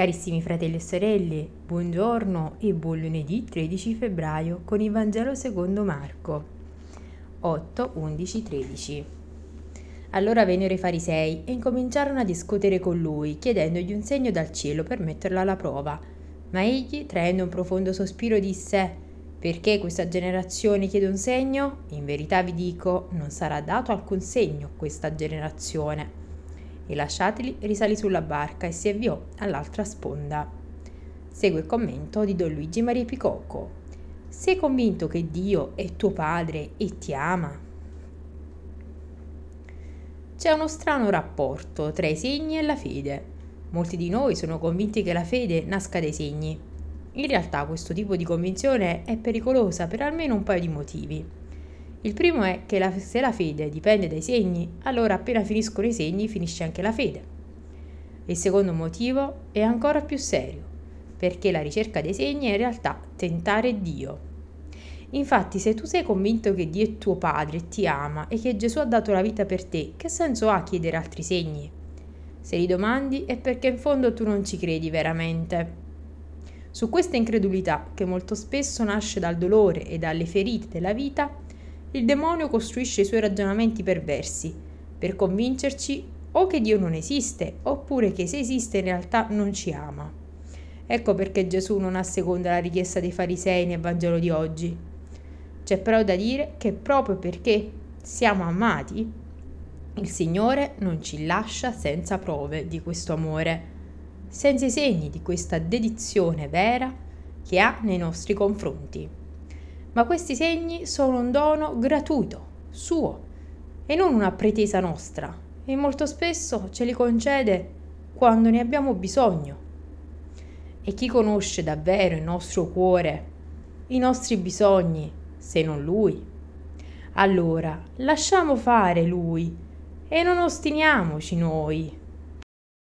Carissimi fratelli e sorelle, buongiorno e buon lunedì 13 febbraio con il Vangelo secondo Marco 8, 11, 13. Allora vennero i farisei e incominciarono a discutere con lui, chiedendogli un segno dal cielo per metterlo alla prova. Ma egli, traendo un profondo sospiro, disse perché questa generazione chiede un segno? In verità vi dico, non sarà dato alcun segno a questa generazione e lasciateli risalì sulla barca e si avviò all'altra sponda. Segue il commento di Don Luigi Maria Picocco. Sei convinto che Dio è tuo padre e ti ama? C'è uno strano rapporto tra i segni e la fede. Molti di noi sono convinti che la fede nasca dai segni. In realtà questo tipo di convinzione è pericolosa per almeno un paio di motivi. Il primo è che la, se la fede dipende dai segni, allora appena finiscono i segni finisce anche la fede. Il secondo motivo è ancora più serio, perché la ricerca dei segni è in realtà tentare Dio. Infatti, se tu sei convinto che Dio è tuo padre e ti ama e che Gesù ha dato la vita per te, che senso ha chiedere altri segni? Se li domandi è perché in fondo tu non ci credi veramente. Su questa incredulità, che molto spesso nasce dal dolore e dalle ferite della vita, il demonio costruisce i suoi ragionamenti perversi per convincerci o che Dio non esiste, oppure che se esiste in realtà non ci ama. Ecco perché Gesù non asseconda la richiesta dei farisei nel Vangelo di oggi. C'è però da dire che proprio perché siamo amati, il Signore non ci lascia senza prove di questo amore, senza i segni di questa dedizione vera che ha nei nostri confronti ma questi segni sono un dono gratuito, suo, e non una pretesa nostra, e molto spesso ce li concede quando ne abbiamo bisogno. E chi conosce davvero il nostro cuore, i nostri bisogni, se non Lui? Allora lasciamo fare Lui e non ostiniamoci noi